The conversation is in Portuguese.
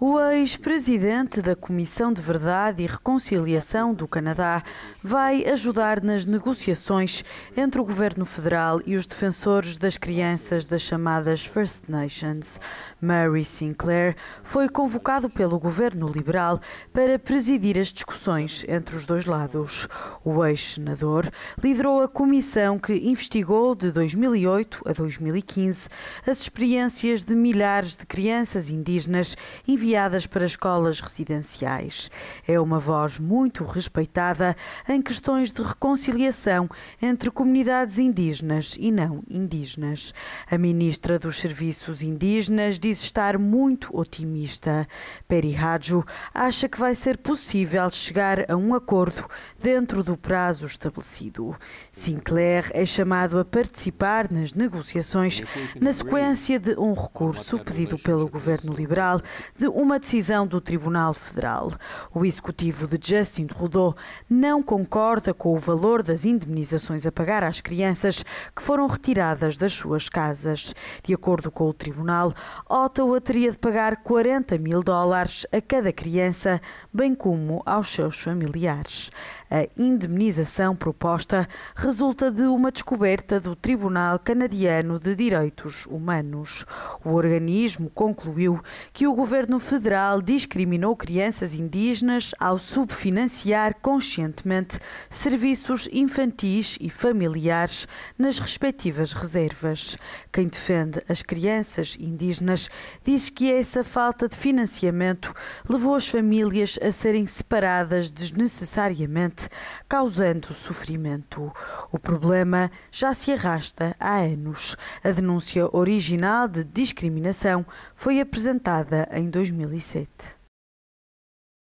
O ex-presidente da Comissão de Verdade e Reconciliação do Canadá vai ajudar nas negociações entre o governo federal e os defensores das crianças das chamadas First Nations. Murray Sinclair foi convocado pelo governo liberal para presidir as discussões entre os dois lados. O ex-senador liderou a comissão que investigou de 2008 a 2015 as experiências de milhares de crianças e indígenas enviadas para escolas residenciais. É uma voz muito respeitada em questões de reconciliação entre comunidades indígenas e não indígenas. A ministra dos Serviços Indígenas diz estar muito otimista. Peri Rajo acha que vai ser possível chegar a um acordo dentro do prazo estabelecido. Sinclair é chamado a participar nas negociações na sequência de um recurso pedido pelo governo governo liberal de uma decisão do Tribunal Federal. O executivo de Justin Trudeau não concorda com o valor das indemnizações a pagar às crianças que foram retiradas das suas casas. De acordo com o tribunal, Ottawa teria de pagar 40 mil dólares a cada criança, bem como aos seus familiares. A indemnização proposta resulta de uma descoberta do Tribunal Canadiano de Direitos Humanos. O organismo concluiu que o governo federal discriminou crianças indígenas ao subfinanciar conscientemente serviços infantis e familiares nas respectivas reservas. Quem defende as crianças indígenas diz que essa falta de financiamento levou as famílias a serem separadas desnecessariamente, causando sofrimento. O problema já se arrasta há anos. A denúncia original de discriminação foi apresentada apresentada em 2007.